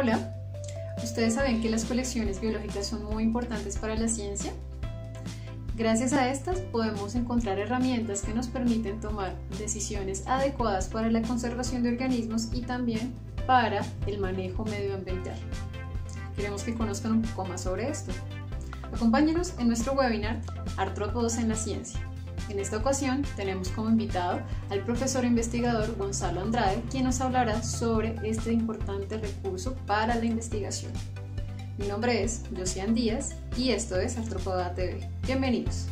Hola, ustedes saben que las colecciones biológicas son muy importantes para la ciencia. Gracias a estas podemos encontrar herramientas que nos permiten tomar decisiones adecuadas para la conservación de organismos y también para el manejo medioambiental. Queremos que conozcan un poco más sobre esto. Acompáñenos en nuestro webinar Artrópodos en la Ciencia. En esta ocasión tenemos como invitado al profesor e investigador Gonzalo Andrade, quien nos hablará sobre este importante recurso para la investigación. Mi nombre es Josian Díaz y esto es Artropoda TV. Bienvenidos.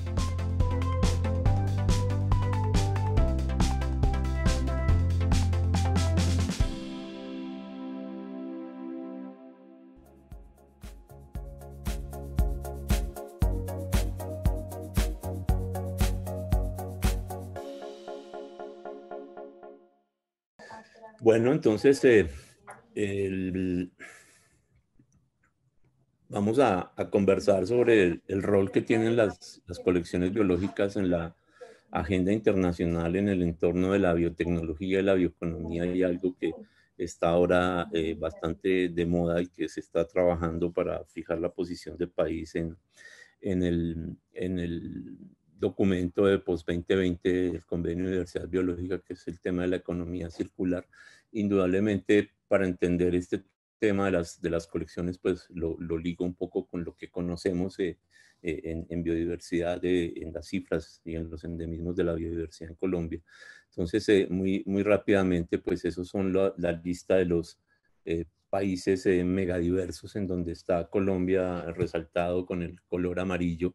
Bueno, entonces eh, vamos a, conversar sobre el, rol que tienen las, colecciones biológicas en la agenda internacional en el entorno de la biotecnología y la bioeconomía y algo que está ahora eh, bastante de moda y que se está trabajando para fijar la posición del país en, en el, en el documento de post-2020 del convenio de diversidad biológica, que es el tema de la economía circular. Indudablemente, para entender este tema de las, colecciones, pues lo, lo ligo un poco con lo que conocemos eh, eh, en, biodiversidad, eh, en las cifras y en los endemismos de la biodiversidad en Colombia. Entonces, muy, muy rápidamente, pues esos son la, la lista de los países megadiversos en donde está Colombia resaltado con el color amarillo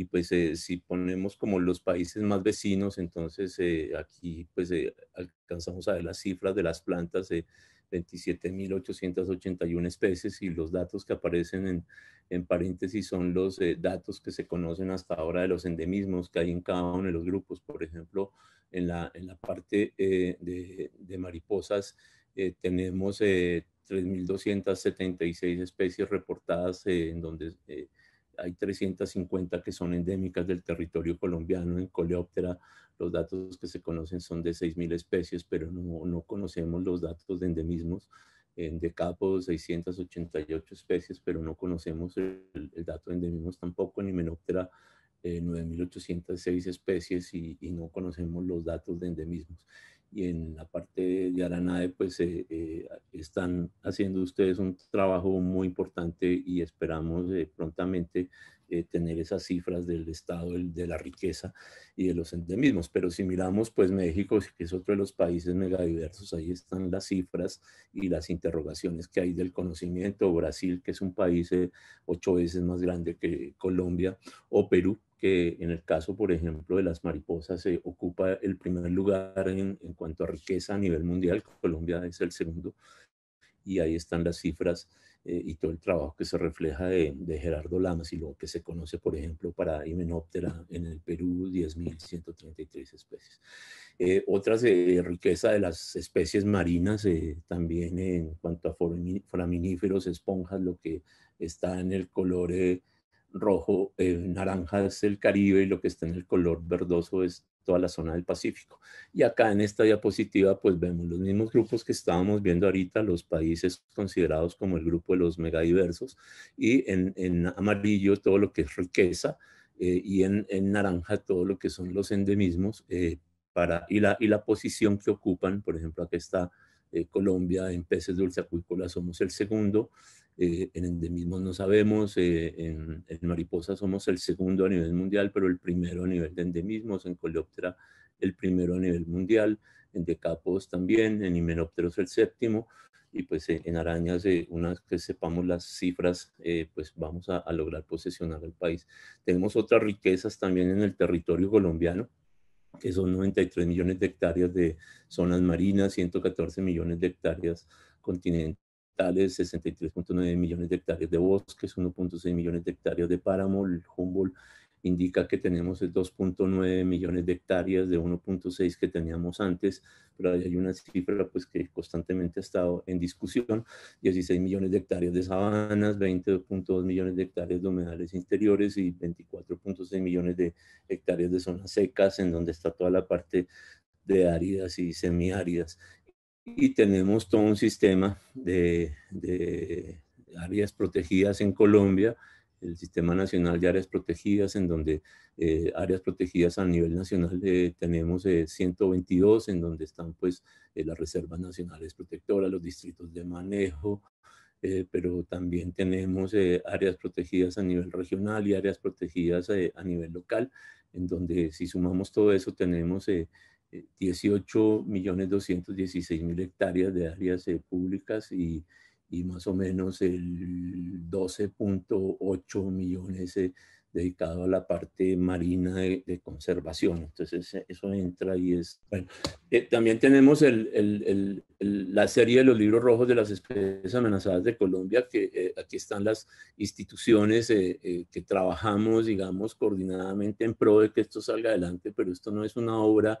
y pues eh, si ponemos como los países más vecinos, entonces eh, aquí pues eh, alcanzamos a ver las cifras de las plantas, de 27.881 especies y los datos que aparecen en, en paréntesis son los datos que se conocen hasta ahora de los endemismos que hay en cada uno de los grupos. Por ejemplo, en la, en la parte de, de, mariposas tenemos 3.276 especies reportadas en donde hay 350 que son endémicas del territorio colombiano en coleóptera. Los datos que se conocen son de 6.000 especies, pero no, no, conocemos los datos de endemismos. En decapo 688 especies, pero no conocemos el, dato de endemismos tampoco. En himenóptera 9.806 eh, especies y, y, no conocemos los datos de endemismos y en la parte de Aranade, pues eh, eh, están haciendo ustedes un trabajo muy importante y esperamos eh, prontamente eh, tener esas cifras del estado de la riqueza y de los endemismos. Pero si miramos, pues México, que es otro de los países megadiversos, ahí están las cifras y las interrogaciones que hay del conocimiento. Brasil, que es un país eh, ocho veces más grande que Colombia, o Perú, que en el caso, por ejemplo, de las mariposas, se eh, ocupa el primer lugar en, en cuanto a riqueza a nivel mundial. Colombia es el segundo. Y ahí están las cifras eh, y todo el trabajo que se refleja de, Gerardo Lamas y lo que se conoce, por ejemplo, para Himenóptera en el Perú, 10.133 especies. Eh, otras eh, riqueza de las especies marinas, también en cuanto a foraminíferos, esponjas, lo que está en el color rojo, naranja es el Caribe y lo que está en el color verdoso es toda la zona del Pacífico. Y acá en esta diapositiva, pues vemos los mismos grupos que estábamos viendo ahorita, los países considerados como el grupo de los megadiversos, y en, amarillo todo lo que es riqueza, eh, y en, naranja todo lo que son los endemismos, eh, para, y, la, y la posición que ocupan, por ejemplo, acá está eh, Colombia en peces dulce acuícola somos el segundo, eh, en endemismos no sabemos, eh, en, en, mariposa somos el segundo a nivel mundial, pero el primero a nivel de endemismos, en coleóptera el primero a nivel mundial, en decapos también, en himenópteros el séptimo, y pues en arañas, una vez que sepamos las cifras, pues vamos a, a lograr posesionar el país. Tenemos otras riquezas también en el territorio colombiano, que son 93 millones de hectáreas de zonas marinas, 114 millones de hectáreas continentales 63.9 millones de hectáreas de bosques, 1.6 millones de hectáreas de páramo, el Humboldt indica que tenemos 2.9 millones de hectáreas de 1.6 que teníamos antes, pero hay una cifra pues que constantemente ha estado en discusión, 16 millones de hectáreas de sabanas, 22.2 millones de hectáreas de humedales interiores y 24.6 millones de hectáreas de zonas secas en donde está toda la parte de áridas y semiáridas. Y tenemos todo un sistema de áreas protegidas en Colombia el Sistema Nacional de Áreas Protegidas, en donde eh, áreas protegidas a nivel nacional eh, tenemos 122, eh, en donde están pues las reservas nacionales protectoras, los distritos de manejo, pero también tenemos áreas protegidas a nivel regional y áreas protegidas a nivel local, en donde si sumamos todo eso tenemos... 18.216.000 hectáreas de áreas públicas y y más o menos el 12.8 millones dedicado a la parte marina de, conservación. Entonces e, eso entra y es... Bueno, eh, también tenemos la serie de los libros rojos de las especies amenazadas de Colombia, que eh, aquí están las instituciones eh, que trabajamos, digamos, coordinadamente en pro de que esto salga adelante, pero esto no es una obra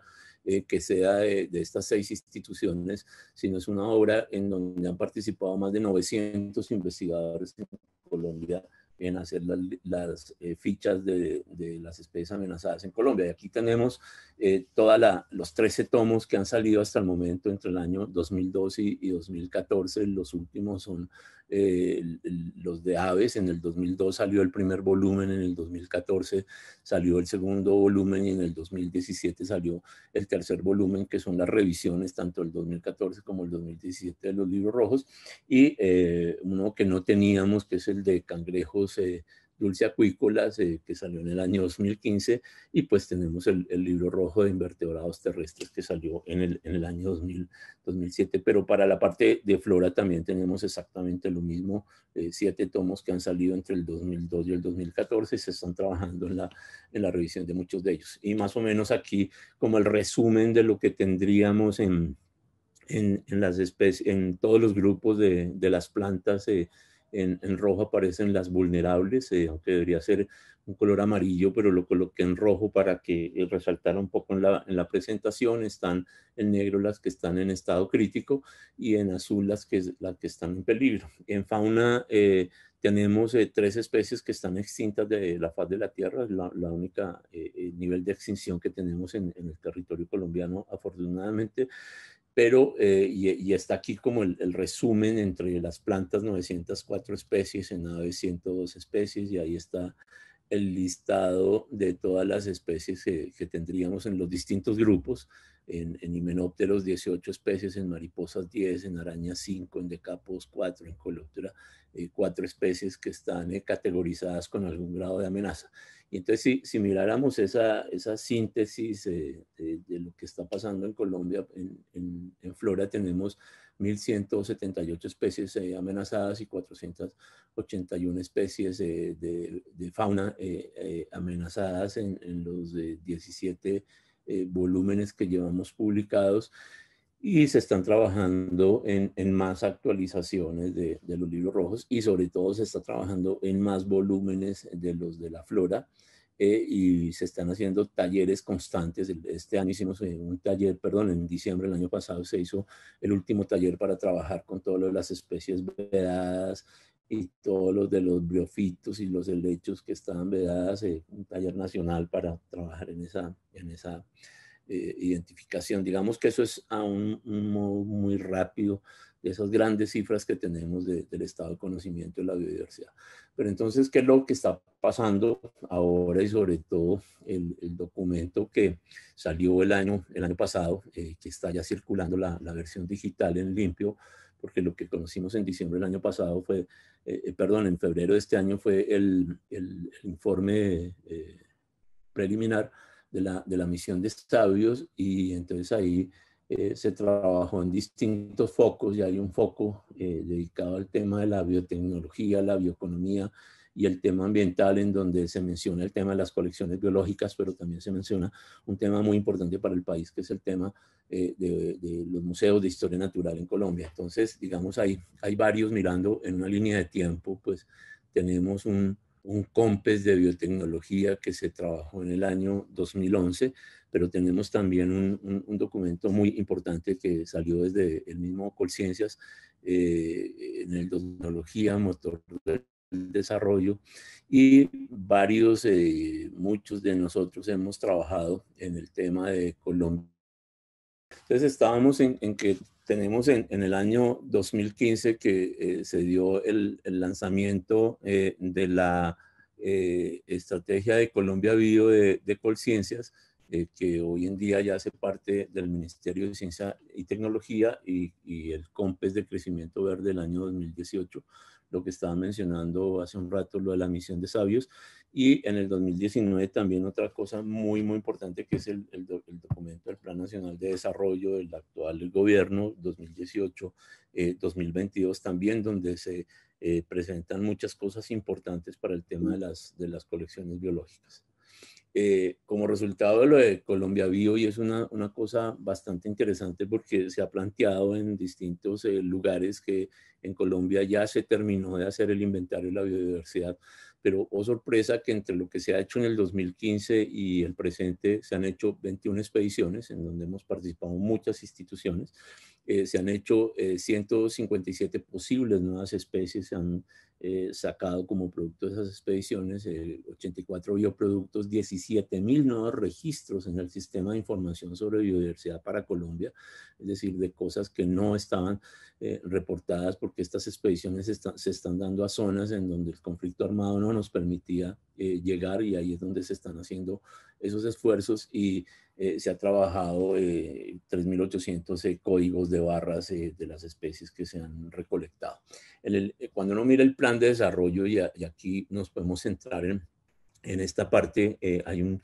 que sea de, de, estas seis instituciones, sino es una obra en donde han participado más de 900 investigadores en Colombia en hacer las, eh, fichas de, las especies amenazadas en Colombia. Y aquí tenemos eh, todos los 13 tomos que han salido hasta el momento entre el año 2012 y 2014. Los últimos son eh, los de aves. En el 2002 salió el primer volumen, en el 2014 salió el segundo volumen y en el 2017 salió el tercer volumen, que son las revisiones tanto el 2014 como el 2017 de los libros rojos. Y eh, uno que no teníamos, que es el de cangrejos. Eh, Dulce Acuícolas, que salió en el año 2015, y pues tenemos el, libro rojo de invertebrados terrestres que salió en el, en el año 2000, 2007. Pero para la parte de flora también tenemos exactamente lo mismo, eh, siete tomos que han salido entre el 2002 y el 2014 se están trabajando en la, en la revisión de muchos de ellos. Y más o menos aquí como el resumen de lo que tendríamos en... En, las especies, en todos los grupos de, de las plantas eh, en, rojo aparecen las vulnerables, aunque debería ser un color amarillo, pero lo coloqué en rojo para que eh, resaltara un poco en la, presentación. Están en negro las que están en estado crítico y en azul las que, las que están en peligro. En fauna eh, tenemos eh, tres especies que están extintas de la faz de la Tierra, es la, única nivel de extinción que tenemos en, en el territorio colombiano, afortunadamente pero, eh, y, está aquí como el, resumen entre las plantas 904 especies en AVE 102 especies, y ahí está el listado de todas las especies que tendríamos en los distintos grupos en, himenópteros 18 especies, en mariposas 10, en arañas 5, en decapos 4, en coleóptera 4 eh, especies que están eh, categorizadas con algún grado de amenaza. Y entonces si, miráramos esa, esa síntesis eh, de, lo que está pasando en Colombia, en, flora tenemos 1.178 especies amenazadas y 481 especies de, fauna amenazadas en, en los 17 eh, volúmenes que llevamos publicados y se están trabajando en, más actualizaciones de, los libros rojos y sobre todo se está trabajando en más volúmenes de los de la flora eh, y se están haciendo talleres constantes. Este año hicimos eh, un taller, perdón, en diciembre del año pasado se hizo el último taller para trabajar con todo lo las especies vedadas, y todos los de los biofitos y los helechos que estaban vedadas, eh, un taller nacional para trabajar en esa, en esa eh, identificación. Digamos que eso es a un, modo muy rápido de esas grandes cifras que tenemos del estado de conocimiento de la biodiversidad. Pero entonces, ¿qué es lo que está pasando ahora y sobre todo el, documento que salió el año, el año pasado, eh, que está ya circulando la, la versión digital en limpio? porque lo que conocimos en diciembre del año pasado fue, eh, eh, perdón, en febrero de este año fue el, el, informe eh, preliminar de la, de la, misión de sabios y entonces ahí se trabajó en distintos focos y hay un foco dedicado al tema de la biotecnología, la bioeconomía, y el tema ambiental en donde se menciona el tema de las colecciones biológicas, pero también se menciona un tema muy importante para el país, que es el tema eh, de, los museos de historia natural en Colombia. Entonces, digamos, hay, hay varios mirando en una línea de tiempo, pues tenemos un, un COMPES de biotecnología que se trabajó en el año 2011, pero tenemos también un, documento muy importante que salió desde el mismo Colciencias eh, en el Tecnología, Motor desarrollo y varios, eh, muchos de nosotros hemos trabajado en el tema de Colombia. Entonces estábamos en, que tenemos en, en, el año 2015 que eh, se dio el, lanzamiento eh, de la estrategia de Colombia Bio de, de Colciencias, que hoy en día ya hace parte del Ministerio de Ciencia y Tecnología y, y el COMPES de Crecimiento Verde del año 2018 lo que estaba mencionando hace un rato, lo de la misión de sabios, y en el 2019 también otra cosa muy, muy importante que es el, el, documento del Plan Nacional de Desarrollo del actual gobierno 2018-2022, eh, también donde se eh, presentan muchas cosas importantes para el tema de las, de las colecciones biológicas. Eh, como resultado de lo de Colombia Bio y es una, cosa bastante interesante porque se ha planteado en distintos eh, lugares que en Colombia ya se terminó de hacer el inventario de la biodiversidad, pero oh sorpresa que entre lo que se ha hecho en el 2015 y el presente se han hecho 21 expediciones en donde hemos participado muchas instituciones eh, se han hecho 157 eh, posibles nuevas especies, se han eh, sacado como producto de esas expediciones 84 bioproductos, 17 mil nuevos registros en el sistema de información sobre biodiversidad para Colombia, es decir, de cosas que no estaban reportadas porque estas expediciones se están dando a zonas en donde el conflicto armado no nos permitía llegar y ahí es donde se están haciendo esos esfuerzos y eh, se ha trabajado 3.800 eh, eh, códigos de barras de las especies que se han recolectado. cuando uno mira el plan de desarrollo, y, aquí nos podemos centrar en esta parte, hay un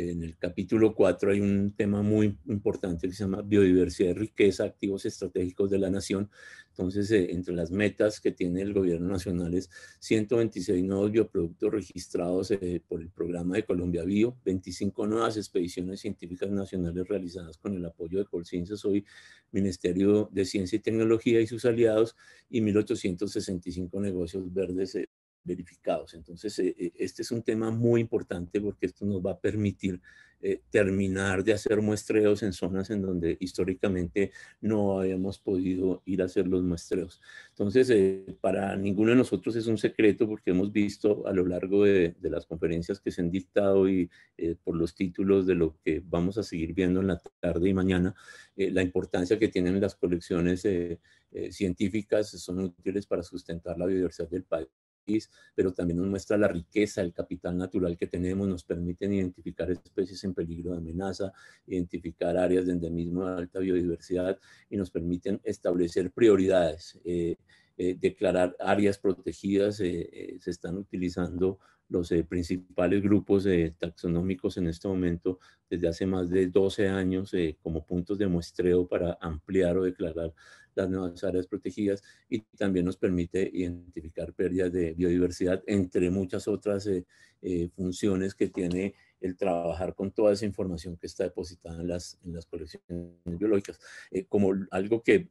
en el capítulo 4 hay un tema muy importante que se llama biodiversidad y riqueza, activos estratégicos de la nación. Entonces, eh, entre las metas que tiene el gobierno nacional es 126 nuevos bioproductos registrados eh, por el programa de Colombia Bio, 25 nuevas expediciones científicas nacionales realizadas con el apoyo de Colciencias, hoy Ministerio de Ciencia y Tecnología y sus aliados, y 1.865 negocios verdes eh, verificados. Entonces, eh, eh, este es un tema muy importante porque esto nos va a permitir eh, terminar de hacer muestreos en zonas en donde históricamente no habíamos podido ir a hacer los muestreos. Entonces, para ninguno de nosotros es un secreto porque hemos visto a lo largo de, las conferencias que se han dictado y por los títulos de lo que vamos a seguir viendo en la tarde y mañana, la importancia que tienen las colecciones científicas son útiles para sustentar la biodiversidad del país pero también nos muestra la riqueza, el capital natural que tenemos, nos permiten identificar especies en peligro de amenaza, identificar áreas de endemismo de alta biodiversidad y nos permiten establecer prioridades. Eh, eh, declarar áreas protegidas, eh, eh, se están utilizando los principales grupos taxonómicos en este momento desde hace más de 12 años como puntos de muestreo para ampliar o declarar las nuevas áreas protegidas y también nos permite identificar pérdidas de biodiversidad, entre muchas otras funciones que tiene el trabajar con toda esa información que está depositada en las, en las colecciones biológicas. como algo que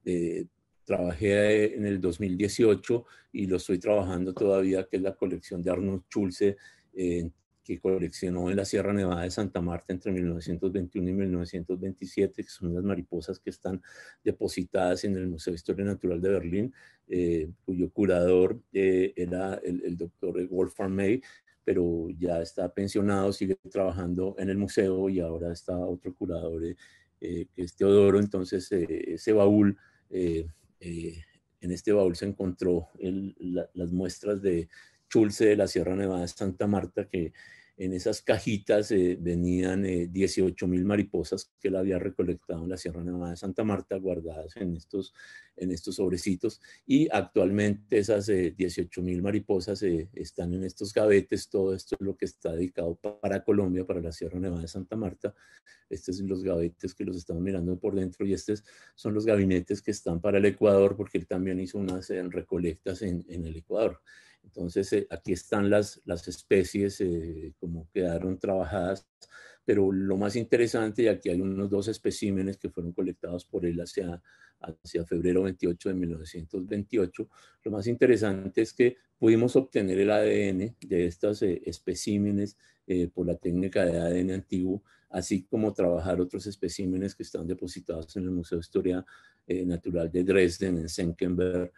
trabajé eh, en el 2018 y lo estoy trabajando todavía, que es la colección de Arnold Schulze, eh, que coleccionó en la Sierra Nevada de Santa Marta entre 1921 y 1927, que son las mariposas que están depositadas en el Museo de Historia Natural de Berlín, eh, cuyo curador era el, el doctor Wolfram May, pero ya está pensionado, sigue trabajando en el museo y ahora está otro curador, que es Teodoro, entonces ese baúl eh, en este baúl se encontró las muestras de chulce de la Sierra Nevada de Santa Marta, que en esas cajitas eh, venían 18.000 eh, 18 mil mariposas que él había recolectado en la Sierra Nevada de Santa Marta, guardadas en estos, en estos sobrecitos. Y actualmente esas 18 eh, mil mariposas están en estos gavetes. Todo esto es lo que está dedicado para Colombia, para la Sierra Nevada de Santa Marta. Estos son los gavetes que los estamos mirando por dentro y estos son los gabinetes que están para el Ecuador, porque él también hizo unas recolectas en, en el Ecuador. Entonces, eh, aquí están las, las especies eh, como quedaron trabajadas, pero lo más interesante, y aquí hay unos dos especímenes que fueron colectados por él hacia, hacia febrero 28 de 1928, lo más interesante es que pudimos obtener el ADN de estos eh, especímenes por la técnica de ADN antiguo, así como trabajar otros especímenes que están depositados en el Museo de Historia Natural de Dresden, en Senckenberg,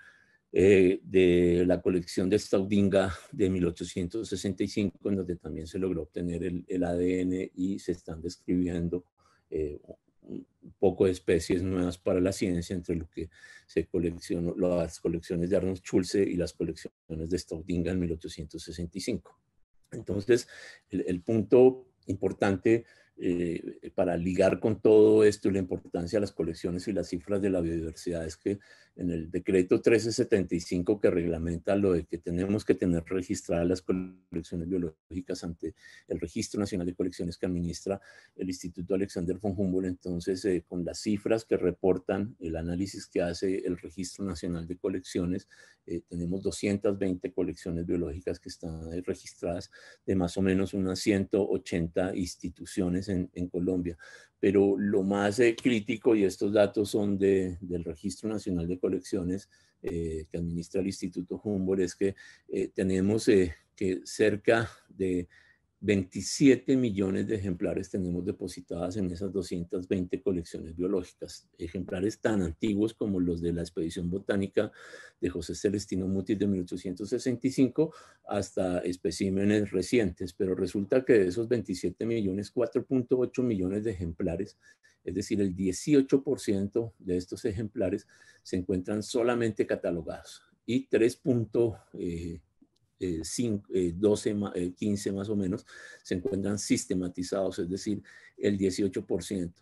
eh, de la colección de Staudinga de 1865, en donde también se logró obtener el, ADN y se están describiendo eh, un poco de especies nuevas para la ciencia, entre lo que se coleccionó, las colecciones de Arnold Schulze y las colecciones de Staudinga en 1865. Entonces, el, punto importante eh, para ligar con todo esto y la importancia de las colecciones y las cifras de la biodiversidad es que en el decreto 1375 que reglamenta lo de que tenemos que tener registradas las colecciones biológicas ante el Registro Nacional de Colecciones que administra el Instituto Alexander von Humboldt. Entonces, eh, con las cifras que reportan el análisis que hace el Registro Nacional de Colecciones, eh, tenemos 220 colecciones biológicas que están registradas de más o menos unas 180 instituciones en, Colombia. Pero lo más eh, crítico, y estos datos son de, del Registro Nacional de Colecciones, colecciones eh, que administra el Instituto Humboldt es que eh, tenemos eh, que cerca de 27 millones de ejemplares tenemos depositadas en esas 220 colecciones biológicas, ejemplares tan antiguos como los de la expedición botánica de José Celestino Mutis de 1865 hasta especímenes recientes, pero resulta que de esos 27 millones, 4.8 millones de ejemplares, es decir, el 18% de estos ejemplares se encuentran solamente catalogados y 3. 12, eh, 15 eh, eh, más o menos, se encuentran sistematizados, es decir, el 18%.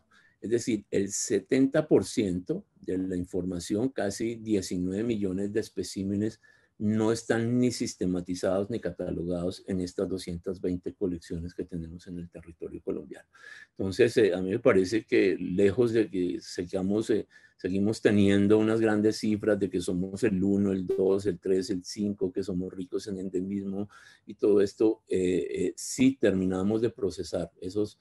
Es decir, el 70% de la información, casi 19 millones de especímenes no están ni sistematizados ni catalogados en estas 220 colecciones que tenemos en el territorio colombiano. Entonces, eh, a mí me parece que lejos de que eh, seguimos teniendo unas grandes cifras de que somos el 1, el 2, el 3, el 5, que somos ricos en endemismo y todo esto, eh, eh sí terminamos de procesar esos,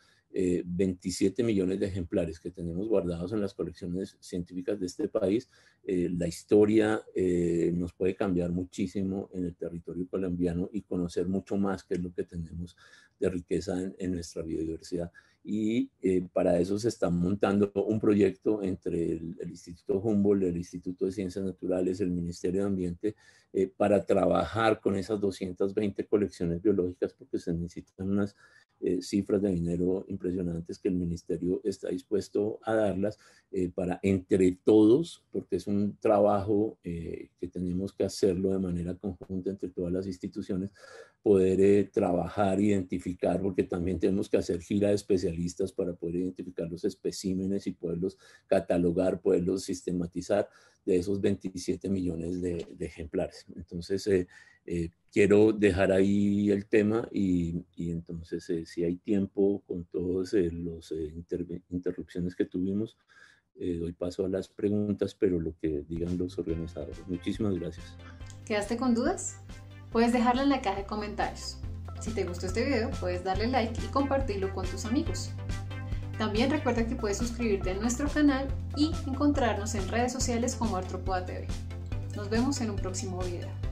27 eh, millones de ejemplares que tenemos guardados en las colecciones científicas de este país, eh, la historia eh, nos puede cambiar muchísimo en el territorio colombiano y conocer mucho más qué es lo que tenemos de riqueza en nuestra biodiversidad y eh, para eso se está montando un proyecto entre el, Instituto Humboldt, el Instituto de Ciencias Naturales, el Ministerio de Ambiente, eh, para trabajar con esas 220 colecciones biológicas porque se necesitan unas eh, cifras de dinero impresionantes que el Ministerio está dispuesto a darlas para entre todos, porque es un trabajo que tenemos que hacerlo de manera conjunta entre todas las instituciones, poder trabajar, identificar, porque también tenemos que hacer gira especial listas para poder identificar los especímenes y poderlos catalogar, poderlos sistematizar de esos 27 millones de, ejemplares. Entonces, eh, eh, quiero dejar ahí el tema y, entonces, eh, si hay tiempo con todas las interrupciones que tuvimos, doy paso a las preguntas, pero lo que digan los organizadores. Muchísimas gracias. ¿Quedaste con dudas? Puedes dejarla en la caja de comentarios. Si te gustó este video, puedes darle like y compartirlo con tus amigos. También recuerda que puedes suscribirte a nuestro canal y encontrarnos en redes sociales como Artropoda TV. Nos vemos en un próximo video.